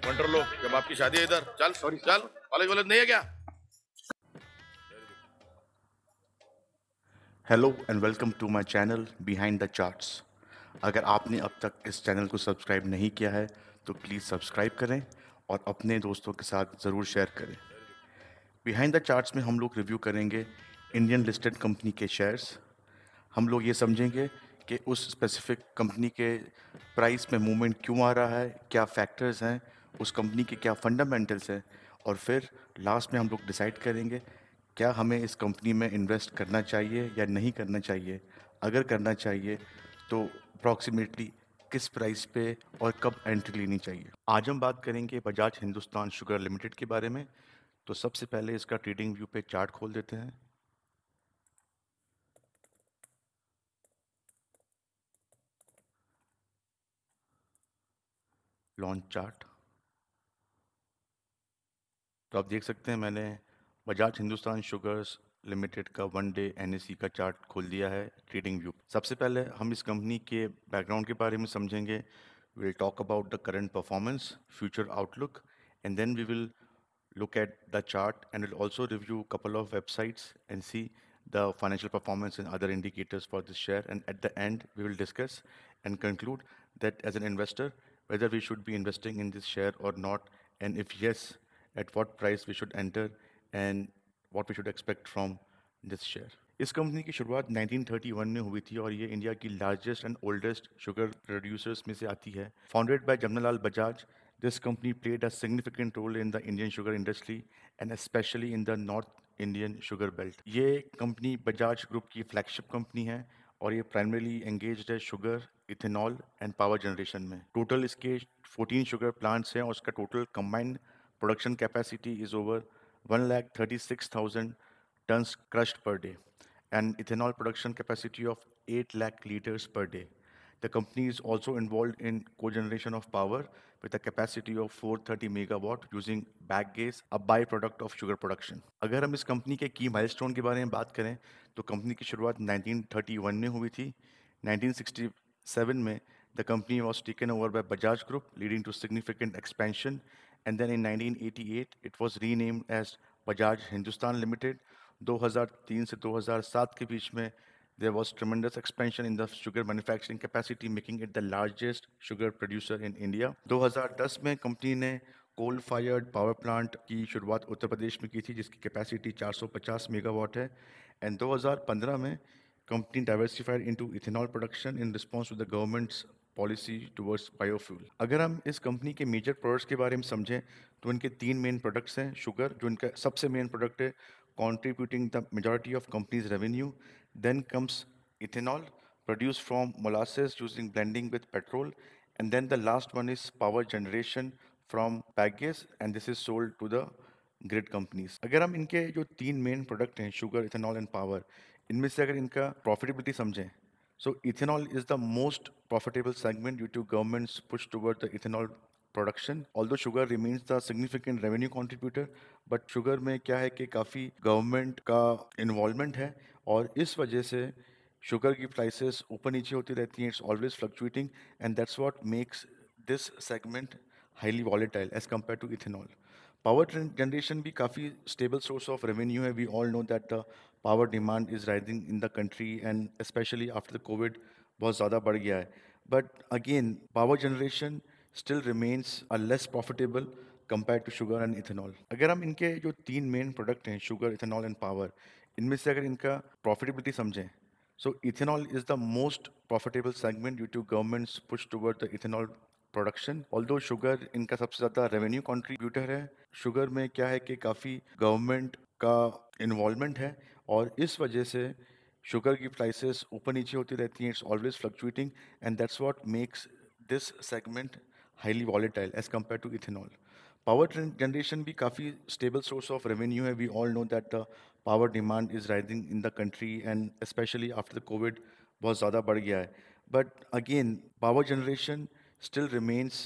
Punter लो जब आपकी शादी है इधर चल सॉरी चल कॉलेज वॉलेज नहीं है क्या hello and welcome to my channel behind the charts अगर आपने अब तक इस चैनल को सब्सक्राइब नहीं किया है तो प्लीज़ सब्सक्राइब करें और अपने दोस्तों के साथ ज़रूर शेयर करें बिहाइंड द चार्ट्स में हम लोग रिव्यू करेंगे इंडियन लिस्टेड कंपनी के शेयर्स हम लोग ये समझेंगे कि उस स्पेसिफिक कंपनी के प्राइस में मूवमेंट क्यों आ रहा है क्या फैक्टर्स हैं उस कंपनी के क्या फंडामेंटल्स हैं और फिर लास्ट में हम लोग डिसाइड करेंगे क्या हमें इस कंपनी में इन्वेस्ट करना चाहिए या नहीं करना चाहिए अगर करना चाहिए तो अप्रॉक्सीमेटली किस प्राइस पे और कब एंट्री लेनी चाहिए आज हम बात करेंगे बजाज हिंदुस्तान शुगर लिमिटेड के बारे में तो सबसे पहले इसका ट्रेडिंग व्यू पे चार्ट खोल देते हैं लॉन्च चार्ट तो आप देख सकते हैं मैंने बजाज हिंदुस्तान शुगर्स लिमिटेड का वन डे एन का चार्ट खोल दिया है ट्रेडिंग व्यू सबसे पहले हम इस कंपनी के बैकग्राउंड के बारे में समझेंगे will talk about the current performance future outlook and then we will look at the chart and will also review couple of websites and see the financial performance in other indicators for this share and at the end we will discuss and conclude that as an investor whether we should be investing in this share or not, and if yes, at what price we should enter and what we should expect from this share. इस company की शुरुआत 1931 में हुई थी और ये India की largest and oldest sugar producers में से आती है founded by Jamnalal Bajaj this company played a significant role in the Indian sugar industry and specially in the north Indian sugar belt ये कंपनी बजाज ग्रुप की फ्लैगशिप कंपनी है और ये प्राइमरीली एंगेज है sugar ethanol and power generation में total इसके 14 sugar plants हैं और इसका total combined production capacity is over one lakh thirty six thousand tonnes crushed per day and ethanol production capacity of eight lakh litres per day The company is also involved in cogeneration of power with a capacity of 430 megawatt using bagasse a by product of sugar production अगर हम इस company के की milestone के बारे में बात करें तो कंपनी की शुरुआत 1931 में हुई थी 1967 में the company was taken over by Bajaj group leading to significant expansion and then in 1988 it was renamed as Bajaj Hindustan limited 2003 से 2007 के बीच में There was tremendous expansion in the sugar manufacturing capacity, making it the largest sugar producer in India. 2010 में company ने coal fired power plant की शुरुआत उत्तर प्रदेश में की थी जिसकी कैपेसिटी 450 मेगावाट है एंड 2015 में company diversified into ethanol production in response to the government's policy towards biofuel अगर हम इस कंपनी के मेजर प्रोडक्ट्स के बारे में समझें तो इनके तीन मेन प्रोडक्ट्स हैं शुगर जो इनका सबसे मेन प्रोडक्ट है contributing the majority of company's revenue then comes ethanol produced from molasses using blending with petrol and then the last one is power generation from bagasse, and this is sold to the grid companies agar hum inke jo teen main product hain sugar ethanol and power inme se agar inka profitability samjhe so ethanol is the most profitable segment due to government's push toward the ethanol production although sugar remains the significant revenue contributor but sugar mein kya hai ki kafi government ka involvement hai और इस वजह से sugar की prices ऊपर नीचे होती रहती हैं it's always fluctuating and that's what makes this segment highly volatile as compare to ethanol power generation भी काफ़ी स्टेबल सोर्स ऑफ रेवेन्यू है we all know that the power demand is rising in the country and specially after the covid बहुत ज़्यादा बढ़ गया है but again power generation still remains a less profitable compare to sugar and ethanol अगर हम इनके जो तीन मेन प्रोडक्ट हैं शुगर इथेनॉल एंड पावर इनमें से अगर इनका प्रॉफिटेबिलिटी समझें so ethanol is the most profitable segment due to government's push toward the ethanol production although sugar इनका सबसे ज़्यादा रेवेन्यू कॉन्ट्रीब्यूटर है शुगर में क्या है कि काफ़ी गवर्नमेंट का इन्वॉलमेंट है और इस वजह से शुगर की प्राइसेस ऊपर नीचे होती रहती हैं it's always fluctuating and that's what makes this segment highly volatile as compare to ethanol power generation भी काफ़ी स्टेबल सोर्स ऑफ रेवेन्यू है we all know that the power demand is rising in the country and specially after the covid बहुत ज़्यादा बढ़ गया है but again power generation still remains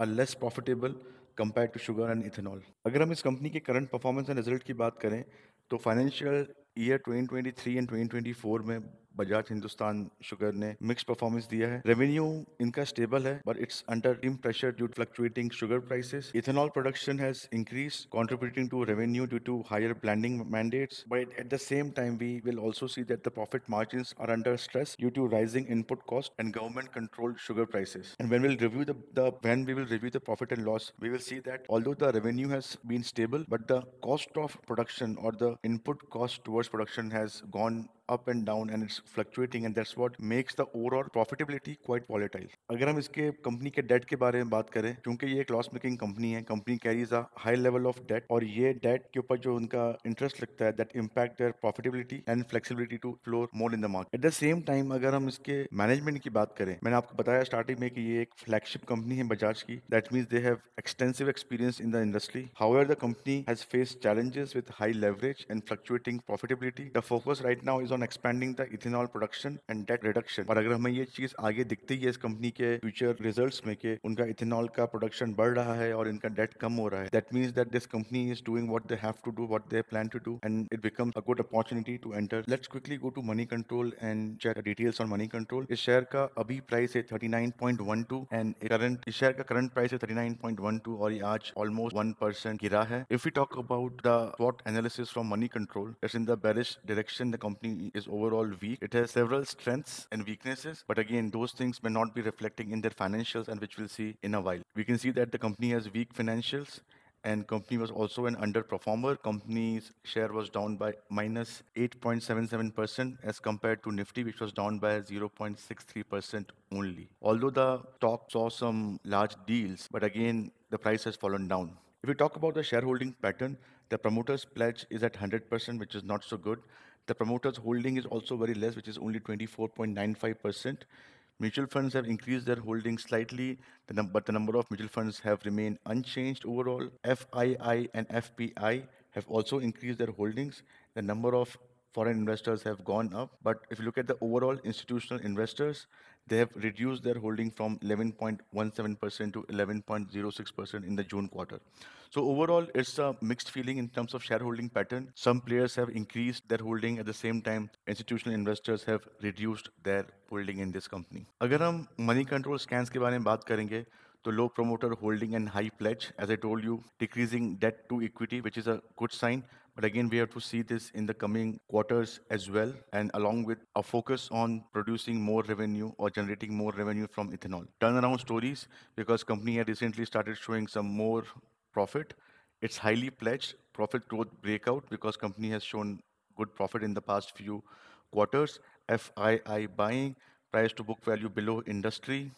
a less profitable compare to sugar and ethanol अगर हम इस company के current performance and result की बात करें तो फाइनेंशियल ईयर 2023 एंड 2024 में बजाज हिंदुस्तान शुगर ने मिक्स परफॉर्मेंस दिया है रेवेन्यू इनका स्टेबल है but it's under team pressure due fluctuating sugar prices ethanol production has increase contributing to revenue due to higher blending mandates but at the same time we will also see that the profit margin are under stress due to rising input cost and government control sugar prices and when will review the we will review the profit and loss we will see that although the revenue has been stable but the cost of production और the input cost towards production has gone up and down and it's fluctuating and that's what makes the overall profitability quite volatile अगर हम इसके company के date के बारे में बात करें क्योंकि ये एक लॉस मेकिंग कंपनी है company carries a high level of debt और ये डेट के ऊपर जो उनका इंटरेस्ट लगता है that impact their profitability and flexibility to floor more in the market at the same time अगर हम इसके मैनेजमेंट की बात करें मैंने आपको बताया स्टार्टिंग में कि ये एक फ्लैगशिप कंपनी है बजाज की that means they have extensive experience in the industry how the company has face challenges with high leverage and fluctuating profitability the focus right now is on on expending the ethanol production and debt reduction और अगर हमें ये चीज आगे दिखती है इस company के फ्यूचर रिजल्ट्स में कि उनका इथेनॉल का प्रोडक्शन बढ़ रहा है और इनका डेट कम हो रहा है that means that this company is doing what they have to do what they plan to do and it become a good opportunity to enter let's quickly go to money control and check details on money control इस share का अभी price है thirty nine point one two and current इस share का current price है thirty nine point one two और ये आज ऑलमोस्ट वन परसेंट गिरा है if you talk about the what analysis from money control it's in the bearish direction the company is overall weak. It has several strengths and weaknesses, but again, those things may not be reflecting in their financials and which we'll see in a while. We can see that the company has weak financials and company was also an underperformer. Company's share was down by minus 8.77% as compared to Nifty, which was down by 0.63% only. Although the stock saw some large deals, but again, the price has fallen down. If we talk about the shareholding pattern, the promoter's pledge is at 100%, which is not so good. The promoters' holding is also very less, which is only 24.95%. Mutual funds have increased their holding slightly, but the number of mutual funds have remained unchanged overall. FII and FPI have also increased their holdings. The number of foreign investors have gone up, but if you look at the overall institutional investors, they have reduced their holding from 11.17% to 11.06% in the June quarter. So overall, it's a mixed feeling in terms of shareholding pattern. Some players have increased their holding at the same time institutional investors have reduced their holding in this company. अगर हम money control scans के बारे में बात करेंगे तो low promoter holding and high pledge as I told you decreasing debt to equity which is a good but again, we have to see this in the coming quarters as well, and along with a focus on producing more revenue or generating more revenue from ethanol. Turnaround stories, because company had recently started showing some more profit. It's highly pledged profit growth breakout because company has shown good profit in the past few quarters. FII buying, price to book value below industry.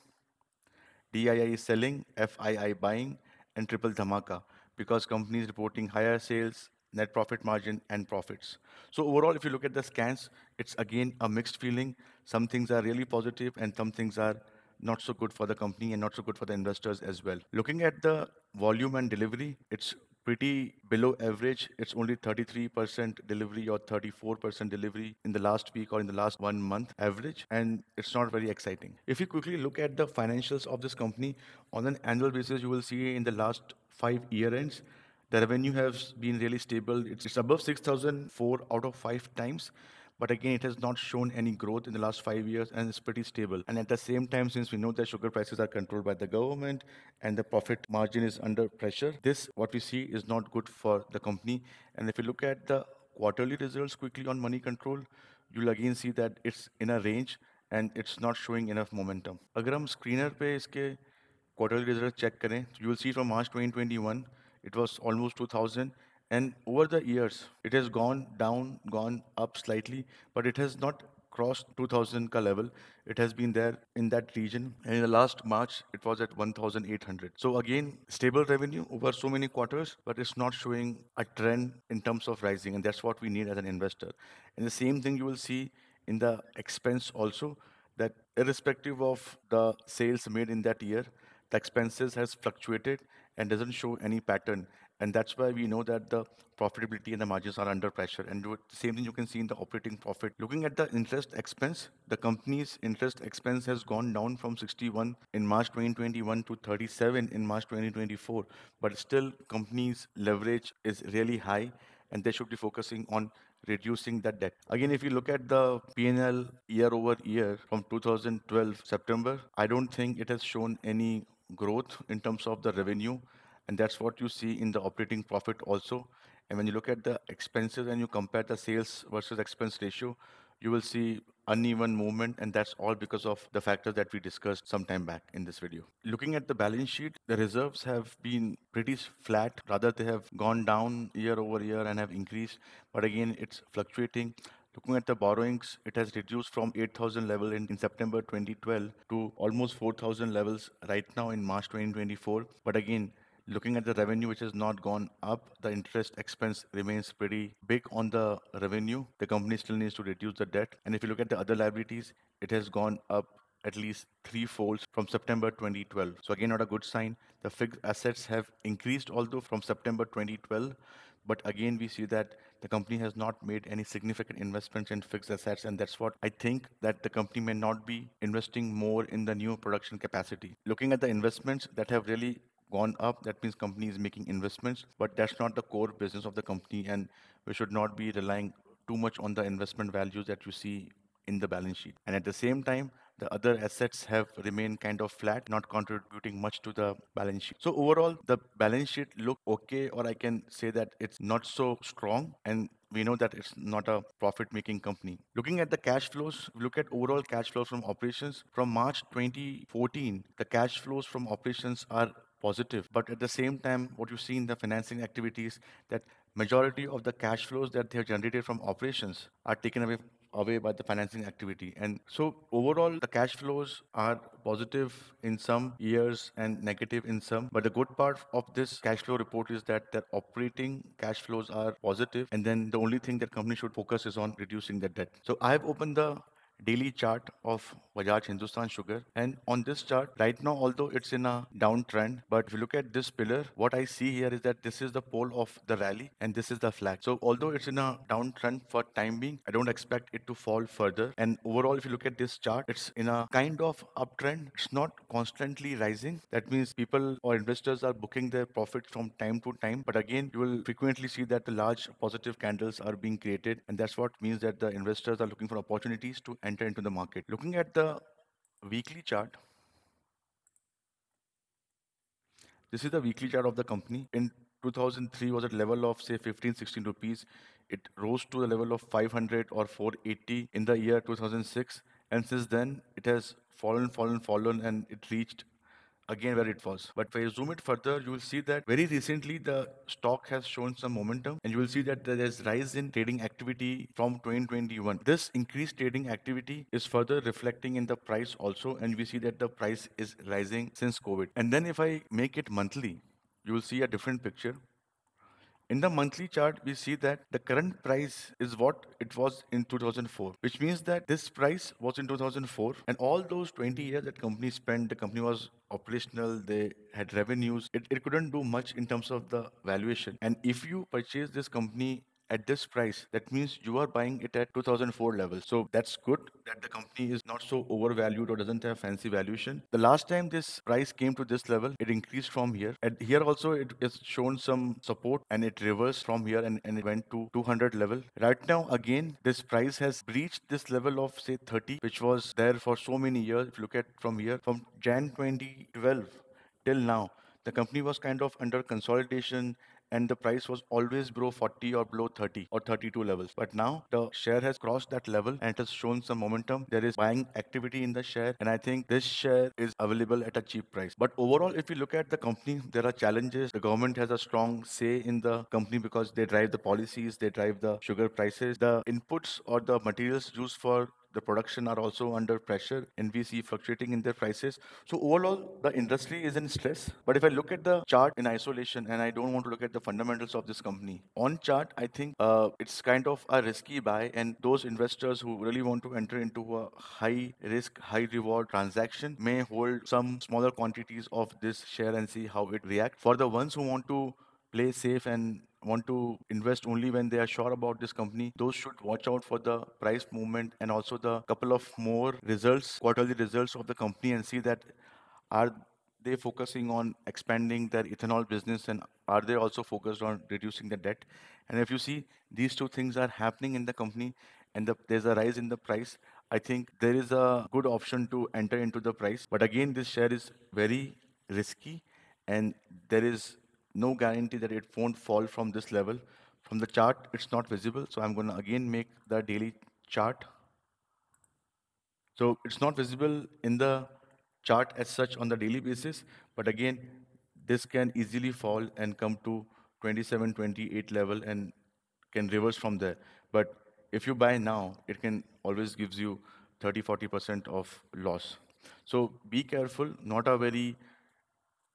DII selling, FII buying, and triple dhamaka because companies reporting higher sales, net profit margin, and profits. So overall, if you look at the scans, it's again a mixed feeling. Some things are really positive, and some things are not so good for the company and not so good for the investors as well. Looking at the volume and delivery, it's pretty below average. It's only 33% delivery or 34% delivery in the last week or in the last one month average, and it's not very exciting. If you quickly look at the financials of this company on an annual basis, you will see in the last five year ends, the revenue has been really stable. It's, it's above 6,004 out of five times. But again, it has not shown any growth in the last five years and it's pretty stable. And at the same time, since we know that sugar prices are controlled by the government and the profit margin is under pressure, this, what we see, is not good for the company. And if you look at the quarterly results quickly on money control, you'll again see that it's in a range and it's not showing enough momentum. अगर हम screener पे इसके quarterly results check करें, you will see from March 2021 it was almost 2000 and over the years it has gone down gone up slightly but it has not crossed 2000 ka level it has been there in that region and in the last march it was at 1800 so again stable revenue over so many quarters but it's not showing a trend in terms of rising and that's what we need as an investor and the same thing you will see in the expense also that irrespective of the sales made in that year the expenses has fluctuated and doesn't show any pattern. And that's why we know that the profitability and the margins are under pressure. And the same thing you can see in the operating profit. Looking at the interest expense, the company's interest expense has gone down from 61 in March 2021 to 37 in March 2024. But still, company's leverage is really high and they should be focusing on reducing that debt. Again, if you look at the P&L year over year from 2012 September, I don't think it has shown any growth in terms of the revenue, and that's what you see in the operating profit also. And When you look at the expenses and you compare the sales versus expense ratio, you will see uneven movement, and that's all because of the factors that we discussed some time back in this video. Looking at the balance sheet, the reserves have been pretty flat. Rather, they have gone down year over year and have increased. But again, it's fluctuating. Looking at the borrowings, it has reduced from 8,000 level in, in September 2012 to almost 4,000 levels right now in March 2024. But again, looking at the revenue which has not gone up the interest expense remains pretty big on the revenue the company still needs to reduce the debt and if you look at the other liabilities it has gone up at least three folds from September 2012. So, again, not a good sign. The fixed assets have increased, although from September 2012 but again, we see that the company has not made any significant investments in fixed assets. And that's what I think that the company may not be investing more in the new production capacity. Looking at the investments that have really gone up that means company is making investments but that's not the core business of the company and we should not be relying too much on the investment values that you see in the balance sheet and at the same time the other assets have remained kind of flat, not contributing much to the balance sheet. So overall, the balance sheet look okay, or I can say that it's not so strong and we know that it's not a profit making company. Looking at the cash flows, look at overall cash flows from operations. From March 2014, the cash flows from operations are positive. But at the same time, what you see in the financing activities, that majority of the cash flows that they have generated from operations are taken away away by the financing activity. And so overall, the cash flows are positive in some years and negative in some. But the good part of this cash flow report is that the operating cash flows are positive, and then the only thing that company should focus is on reducing their debt. So I've opened the daily chart of Bajaj Hindustan Sugar. And on this chart, right now, although it's in a downtrend, but if you look at this pillar, what I see here is that this is the pole of the rally and this is the flag. So although it's in a downtrend for time being, I don't expect it to fall further. And overall, if you look at this chart, it's in a kind of uptrend. It's not constantly rising. That means people or investors are booking their profits from time to time. But again, you will frequently see that the large positive candles are being created. And that's what means that the investors are looking for opportunities to enter into the market. Looking at the weekly chart. This is the weekly chart of the company. In 2003 was at level of say 15, 16 rupees. It rose to the level of 500 or 480 in the year 2006. And since then, it has fallen, fallen, fallen, and it reached again where it falls. But if I zoom it further, you will see that very recently the stock has shown some momentum and you will see that there is rise in trading activity from 2021. This increased trading activity is further reflecting in the price also and we see that the price is rising since COVID. And then if I make it monthly, you will see a different picture in the monthly chart, we see that the current price is what it was in 2004, which means that this price was in 2004, and all those 20 years that company spent, the company was operational, they had revenues. It, it couldn't do much in terms of the valuation. And if you purchase this company at this price, that means you are buying it at 2004 level. So that's good that the company is not so overvalued or doesn't have fancy valuation. The last time this price came to this level, it increased from here. And here also, it has shown some support and it reversed from here and, and it went to 200 level. Right now, again, this price has breached this level of say 30, which was there for so many years. If you look at from here, from Jan 2012 till now, the company was kind of under consolidation and the price was always below 40 or below 30 or 32 levels. But now the share has crossed that level and it has shown some momentum. There is buying activity in the share, and I think this share is available at a cheap price. But overall, if you look at the company, there are challenges. The government has a strong say in the company because they drive the policies, they drive the sugar prices. The inputs or the materials used for the production are also under pressure, and we see fluctuating in their prices. So overall, the industry is in stress. But if I look at the chart in isolation, and I don't want to look at the fundamentals of this company, on chart, I think uh, it's kind of a risky buy, and those investors who really want to enter into a high risk, high reward transaction may hold some smaller quantities of this share and see how it reacts. For the ones who want to play safe and want to invest only when they are sure about this company, those should watch out for the price movement and also the couple of more results, quarterly results of the company and see that are they focusing on expanding their ethanol business and are they also focused on reducing the debt? And if you see these two things are happening in the company and the, there's a rise in the price, I think there is a good option to enter into the price. But again, this share is very risky and there is no guarantee that it won't fall from this level. From the chart, it's not visible. So I'm going to again make the daily chart. So it's not visible in the chart as such on the daily basis. But again, this can easily fall and come to 27, 28 level and can reverse from there. But if you buy now, it can always gives you 30, 40% of loss. So be careful, not a very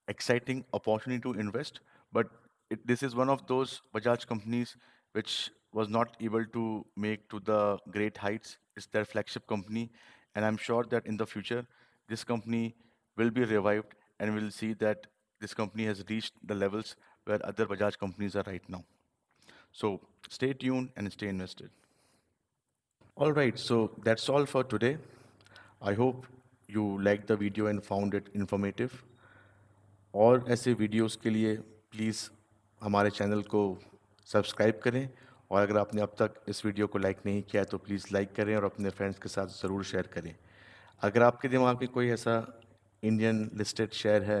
exciting opportunity to invest, but it, this is one of those Bajaj companies which was not able to make to the great heights. It's their flagship company, and I'm sure that in the future, this company will be revived, and we'll see that this company has reached the levels where other Bajaj companies are right now. So stay tuned and stay invested. All right, so that's all for today. I hope you liked the video and found it informative. और ऐसे videos के लिए please हमारे channel को subscribe करें और अगर आपने अब तक इस वीडियो को लाइक नहीं किया है तो प्लीज़ लाइक करें और अपने फ्रेंड्स के साथ ज़रूर शेयर करें अगर आपके दिमाग में कोई ऐसा इंडियन लिस्टेड शेयर है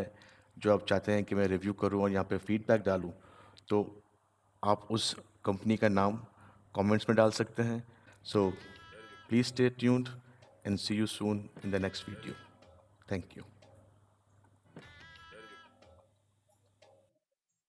जो आप चाहते हैं कि मैं रिव्यू करूं और यहाँ पे फीडबैक डालूं तो आप उस कंपनी का नाम कमेंट्स में डाल सकते हैं so please stay tuned and see you soon in the next video thank you